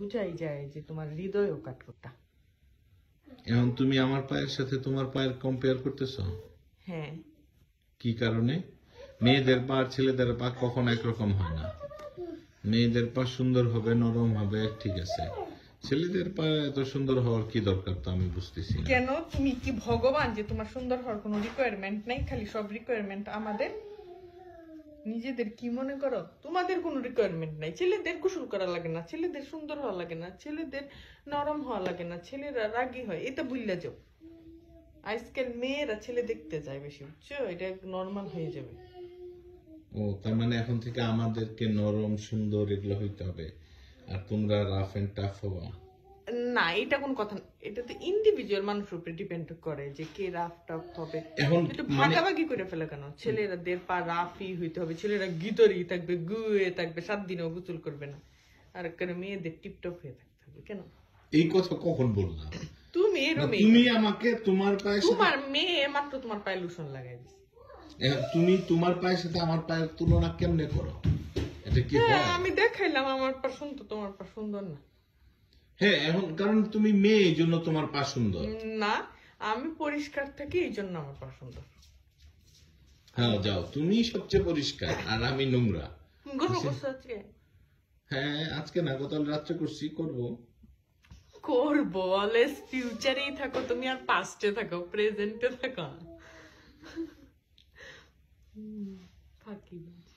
বুঝাই যায় যে তোমার হৃদয় ও কাঠকোটা এখন তুমি আমার পায়ের সাথে তোমার পায়ের কম্পেয়ার করতেছ হ্যাঁ কি কারণে মেয়েদের পা ছেলেদের পা কখন একরকম হয় না মেয়েদের পা সুন্দর হবে নরম হবে ঠিক আছে ছেলেদের পা এত সুন্দর হওয়ার কি দরকার তো আমি বুঝতেছি কেন তুমি কি ভগবান যে তোমার সুন্দর হওয়ার কোনো রিকোয়ারমেন্ট নাই খালি সব রিকোয়ারমেন্ট আমাদের নিজেদের কি মনে করো তোমাদের কোনো রিকোয়ারমেন্ট নাই ছেলেদের গোসল করা লাগে না ছেলেদের সুন্দর হওয়া লাগে না ছেলেদের নরম হওয়া লাগে না ছেলেরা রাগি হয় এটা ভুললে যাও আজকাল মেয়েরা ছেলে দেখতে যায় বেশি বুঝছো এটা নর্মাল হয়ে যাবে ও তার মানে এখন থেকে আমাদেরকে নরম সুন্দর এগুলো হইতে হবে আর তোমরা রাফ এন্ড টাফ হবা না এটা কোন কথা না এটা তো ইন্ডিভিজুয়াল মানুষের উপরে ডিপেন্ড করে যে কে রাফ টাফ হবে এখন মানে- ভাগাভাগি করে ফেলে কেন ছেলেরা দের পা রাফি হইতে হবে ছেলেরা গিতরি থাকবে গুয়ে থাকবে সাত দিনে গোসল করবে না আর কেন মেয়েদের টিপটপ হয়ে থাকতে হবে কেন এই কথা কখন বললাম তুমি তুমি আমাকে তোমার পায়ে তোমার মেয়ে মাত্র তোমার পায়ে লোশন লাগাই দিছে তুমি তোমার পায়ের সাথে আমার পায়ের তুলনা কেমনে করো এটা কি হ্যাঁ, আমি দেখাইলাম আমার পা সুন্দর তোমার পা সুন্দর না হ্যাঁ এখন কারণ তুমি মেয়ে এই জন্য তোমার পা না আমি পরিষ্কার থাকি এই জন্য আমার পা হ্যাঁ যাও তুমি সবচেয়ে পরিষ্কার আর আমি নোংরা হ্যাঁ আজকে না গতকাল রাত্রে করছি করব করব অলওয়েজ ফিউচারেই থাকো তুমি আর পাস্টে থাকো প্রেজেন্টে থাকো ফাকিবাজ